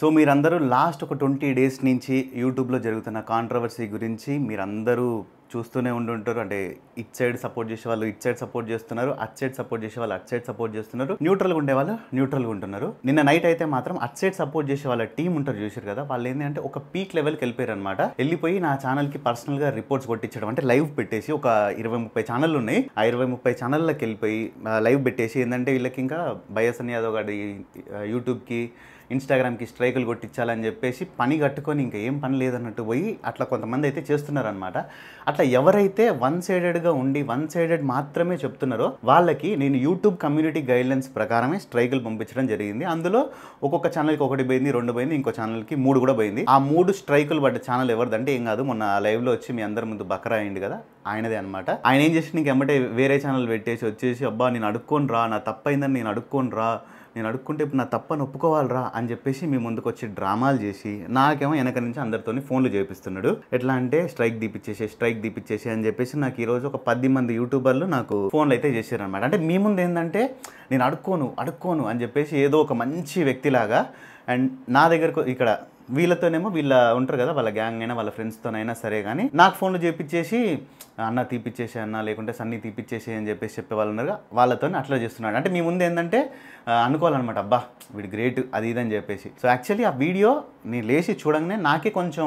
so మీరందరూ last ఒక twenty days నుంచి యూట్యూబ్లో జరుగుతున్న కాంట్రవర్సీ గురించి మీరందరూ చూస్తూనే ఉంటారు అంటే ఇట్ సైడ్ సపోర్ట్ చేసే వాళ్ళు ఇట్ సైడ్ సపోర్ట్ చేస్తున్నారు అట్ సైడ్ సపోర్ట్ చేసే వాళ్ళు అట్ సైడ్ సపోర్ట్ చేస్తున్నారు న్యూట్రల్గా ఉండే వాళ్ళు న్యూట్రల్గా ఉంటున్నారు నిన్న నైట్ అయితే మాత్రం అట్ సైడ్ సపోర్ట్ చేసే వాళ్ళ టీం ఉంటారు చూసారు కదా వాళ్ళు ఏంటంటే ఒక పీక్ లెవెల్కి వెళ్ళిపోయారు అనమాట వెళ్ళిపోయి నా ఛానల్కి పర్సనల్గా రిపోర్ట్స్ కొట్టించడం అంటే లైవ్ పెట్టేసి ఒక ఇరవై ముప్పై ఛానల్ ఉన్నాయి ఆ ఇరవై ముప్పై ఛానళ్ళకి వెళ్ళిపోయి లైవ్ పెట్టేసి ఏంటంటే వీళ్ళకి ఇంకా బయస్ అని యాదవ్ గారి యూట్యూబ్కి ఇన్స్టాగ్రామ్కి స్ట్రైకులు కొట్టించాలని చెప్పేసి పని కట్టుకొని ఇంకా ఏం పని లేదన్నట్టు పోయి అట్లా కొంతమంది అయితే చేస్తున్నారనమాట అట్లా ఎవరైతే వన్ సైడెడ్గా ఉండి వన్ సైడెడ్ మాత్రమే చెప్తున్నారో వాళ్ళకి నేను యూట్యూబ్ కమ్యూనిటీ గైడ్లైన్స్ ప్రకారమే స్ట్రైకులు పంపించడం జరిగింది అందులో ఒక్కొక్క ఛానల్కి ఒకటి పోయింది రెండు పోయింది ఇంకో ఛానల్కి మూడు కూడా పోయింది ఆ మూడు స్ట్రైకులు పడ్డ ఛానల్ ఎవరిదంటే ఏం కాదు మొన్న లైవ్లో వచ్చి మీ అందరి ముందు బకరా అయింది కదా ఆయనదే అనమాట ఆయన ఏం చేసి నీకు ఎమ్మటే వేరే ఛానల్ పెట్టేసి వచ్చేసి అబ్బా నేను అడుక్కొని రా నా తప్పైందని నేను అడుక్కొని రా నేను అడుక్కుంటే ఇప్పుడు నా తప్పని ఒప్పుకోవాలరా అని చెప్పేసి మీ ముందుకు వచ్చి డ్రామాలు చేసి నాకేమో వెనక నుంచి అందరితో ఫోన్లు చేపిస్తున్నాడు ఎట్లా అంటే స్ట్రైక్ దీపిచ్చేసి స్ట్రైక్ దీపిచ్చేసి అని చెప్పేసి నాకు ఈరోజు ఒక పది మంది యూట్యూబర్లు నాకు ఫోన్లు అయితే చేశారు అనమాట అంటే మీ ముందు ఏంటంటే నేను అడుక్కోను అడుక్కోను అని చెప్పేసి ఏదో ఒక మంచి వ్యక్తిలాగా అండ్ నా దగ్గరకు ఇక్కడ వీళ్ళతోనేమో వీళ్ళ ఉంటారు కదా వాళ్ళ గ్యాంగ్ అయినా వాళ్ళ ఫ్రెండ్స్తోనైనా సరే కానీ నాకు ఫోన్లు చేపించేసి అన్న తీపిచ్చేసి అన్న లేకుంటే సన్నీ తీపిచ్చేసి అని చెప్పేసి చెప్పే వాళ్ళు ఉన్నారు వాళ్ళతోనే అట్లా చేస్తున్నాడు అంటే మీ ముందు ఏంటంటే అనుకోవాలన్నమాట అబ్బా వీడు గ్రేట్ అది ఇదని చెప్పేసి సో యాక్చువల్లీ ఆ వీడియో నేను లేచి చూడంగానే నాకే కొంచెం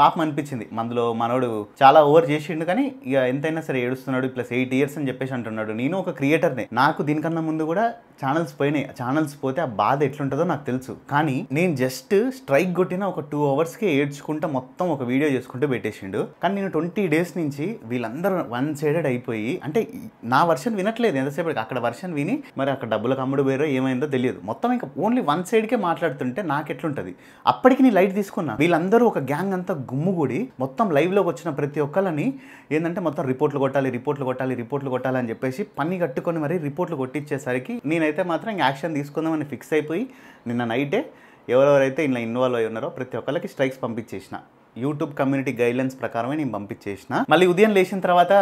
పాపం అనిపించింది మందులో మనోడు చాలా ఓవర్ చేసిండు కానీ ఇక ఎంతైనా సరే ఏడుస్తున్నాడు ప్లస్ ఎయిట్ ఇయర్స్ అని చెప్పేసి అంటున్నాడు నేను ఒక క్రియేటర్నే నాకు దీనికన్నా ముందు కూడా ఛానల్స్ పోయినాయి ఛానల్స్ పోతే ఆ బాధ ఎట్లుంటుందో నాకు తెలుసు కానీ నేను జస్ట్ స్ట్రైక్ కొట్టినా ఒక టూ అవర్స్కే ఏడ్చుకుంటా మొత్తం ఒక వీడియో చేసుకుంటూ పెట్టేసిండు కానీ నేను ట్వంటీ డేస్ నుంచి వీళ్ళందరూ వన్ సైడెడ్ అయిపోయి అంటే నా వర్షన్ వినట్లేదు ఎంతసేపు అక్కడ వర్షన్ విని మరి అక్కడ డబ్బులకు అమ్ముడు పోయారో ఏమైందో తెలియదు మొత్తం ఇంకా ఓన్లీ వన్ సైడ్కే మాట్లాడుతుంటే నాకు ఎట్లుంటుంది అప్పటికి నేను లైట్ తీసుకున్నా వీళ్ళందరూ ఒక గ్యాంగ్ అంతా గుమ్ముగూడి మొత్తం లైవ్లోకి వచ్చిన ప్రతి ఒక్కళ్ళని ఏంటంటే మొత్తం రిపోర్ట్లు కొట్టాలి రిపోర్ట్లు కొట్టాలి రిపోర్ట్లు కొట్టాలి అని చెప్పేసి పని కట్టుకొని మరి రిపోర్ట్లు కొట్టించేసరికి నేనైతే మాత్రం యాక్షన్ తీసుకుందామని ఫిక్స్ అయిపోయి నిన్న నైటే ఎవరెవరైతే ఇలా ఇన్వాల్వ్ అయి ఉన్నారో ప్రతి ఒక్కరికి స్ట్రైక్స్ పంపించేసిన యూట్యూబ్ కమ్యూనిటీ గైడ్లైన్స్ ప్రకారమే నేను పంపించేసిన మళ్ళీ ఉదయం లేచిన తర్వాత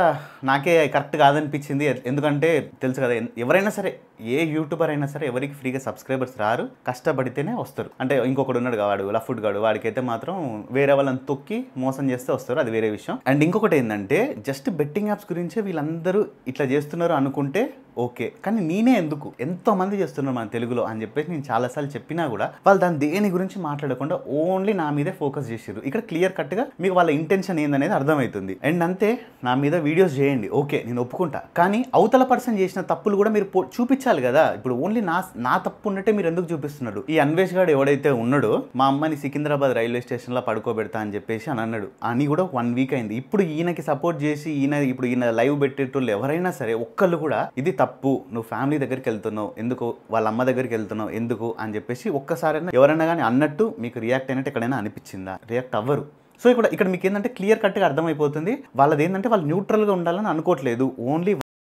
నాకే కరెక్ట్ కాదనిపించింది ఎందుకంటే తెలుసు కదా ఎవరైనా సరే ఏ యూట్యూబర్ అయినా సరే ఎవరికి ఫ్రీగా సబ్స్క్రైబర్స్ రారు కష్టపడితేనే వస్తారు అంటే ఇంకొకడు ఉన్నాడు వాడు లఫుడ్ గాడు వాడికైతే మాత్రం వేరే వాళ్ళని తొక్కి మోసం చేస్తే వస్తారు అది వేరే విషయం అండ్ ఇంకొకటి ఏంటంటే జస్ట్ బెట్టింగ్ యాప్స్ గురించే వీళ్ళందరూ ఇట్లా చేస్తున్నారు అనుకుంటే ఓకే కానీ నేనే ఎందుకు ఎంతోమంది చేస్తున్నారు మన తెలుగులో అని చెప్పేసి నేను చాలాసార్లు చెప్పినా కూడా వాళ్ళు దాని దేని గురించి మాట్లాడకుండా ఓన్లీ నా మీదే ఫోకస్ చేసారు ఇక్కడ క్లియర్ కట్గా మీకు వాళ్ళ ఇంటెన్షన్ ఏందనేది అర్థమవుతుంది అండ్ అంతే నా మీద వీడియోస్ చేయండి ఓకే నేను ఒప్పుకుంటా కానీ అవతల పర్సన్ చేసిన తప్పులు కూడా మీరు చూపించాలి కదా ఇప్పుడు ఓన్లీ నా నా తప్పు ఉన్నట్టే మీరు ఎందుకు చూపిస్తున్నారు ఈ అన్వేష్ గారు ఎవడైతే ఉన్నాడో మా అమ్మని సికింద్రాబాద్ రైల్వే స్టేషన్లో పడుకోబెడతా అని చెప్పేసి అని అన్నాడు అని కూడా వన్ వీక్ అయింది ఇప్పుడు ఈయనకి సపోర్ట్ చేసి ఈయన ఇప్పుడు ఈయన లైవ్ పెట్టేటోళ్ళు ఎవరైనా సరే ఒక్కళ్ళు కూడా ఇది తప్పు తప్పు నువ్వు ఫ్యామిలీ దగ్గరికి వెళ్తున్నావు ఎందుకు వాళ్ళ అమ్మ దగ్గరికి వెళ్తున్నావు ఎందుకు అని చెప్పేసి ఒక్కసారైనా ఎవరైనా కానీ అన్నట్టు మీకు రియాక్ట్ అయినట్టు ఎక్కడైనా అనిపించిందా రియాక్ట్ అవ్వరు సో ఇక్కడ ఇక్కడ మీకు ఏంటంటే క్లియర్ కట్గా అర్థమైపోతుంది వాళ్ళది ఏంటంటే వాళ్ళు న్యూట్రల్గా ఉండాలని అనుకోవట్లేదు ఓన్లీ